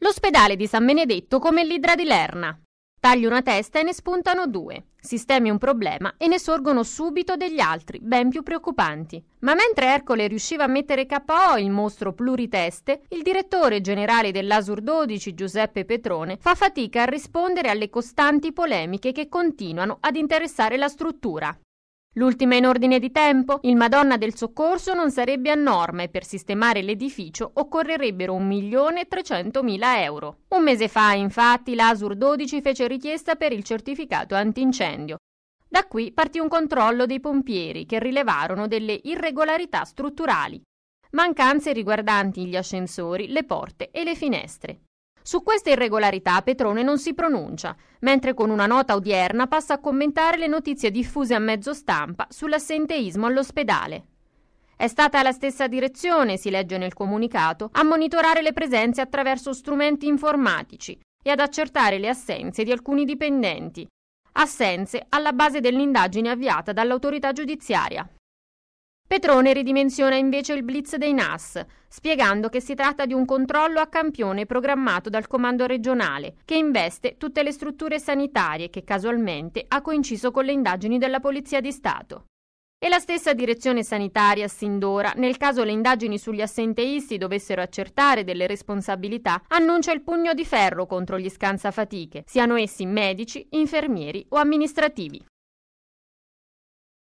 L'ospedale di San Benedetto come l'idra di Lerna. Tagli una testa e ne spuntano due. Sistemi un problema e ne sorgono subito degli altri, ben più preoccupanti. Ma mentre Ercole riusciva a mettere KO il mostro pluriteste, il direttore generale dell'Asur 12, Giuseppe Petrone, fa fatica a rispondere alle costanti polemiche che continuano ad interessare la struttura. L'ultima in ordine di tempo, il Madonna del Soccorso non sarebbe a norma e per sistemare l'edificio occorrerebbero 1.300.000 euro. Un mese fa, infatti, l'ASUR 12 fece richiesta per il certificato antincendio. Da qui partì un controllo dei pompieri che rilevarono delle irregolarità strutturali, mancanze riguardanti gli ascensori, le porte e le finestre. Su queste irregolarità Petrone non si pronuncia, mentre con una nota odierna passa a commentare le notizie diffuse a mezzo stampa sull'assenteismo all'ospedale. È stata la stessa direzione, si legge nel comunicato, a monitorare le presenze attraverso strumenti informatici e ad accertare le assenze di alcuni dipendenti, assenze alla base dell'indagine avviata dall'autorità giudiziaria. Petrone ridimensiona invece il blitz dei NAS, spiegando che si tratta di un controllo a campione programmato dal comando regionale, che investe tutte le strutture sanitarie che casualmente ha coinciso con le indagini della Polizia di Stato. E la stessa direzione sanitaria sin d'ora, nel caso le indagini sugli assenteisti dovessero accertare delle responsabilità, annuncia il pugno di ferro contro gli scansafatiche, siano essi medici, infermieri o amministrativi.